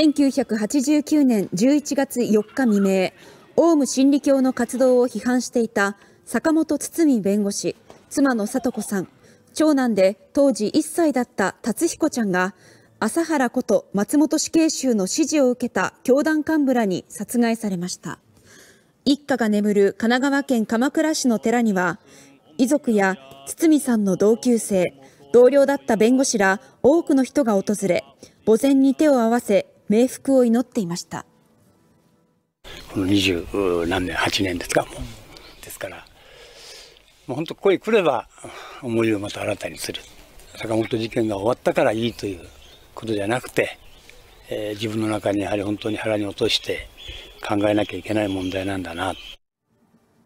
1989年11月4日未明、オウム真理教の活動を批判していた坂本堤弁護士、妻の聡子さん、長男で当時1歳だった達彦ちゃんが、麻原こと松本死刑囚の指示を受けた教団幹部らに殺害されました。一家が眠る神奈川県鎌倉市の寺には、遺族や堤さんの同級生、同僚だった弁護士ら多くの人が訪れ、墓前に手を合わせ冥福を祈っていましたこの二十何年8年ですかもうですからもう本当声来れば思いをまた新たにする坂本事件が終わったからいいということじゃなくて、えー、自分の中にやはり本当に腹に落として考えなきゃいけない問題なんだな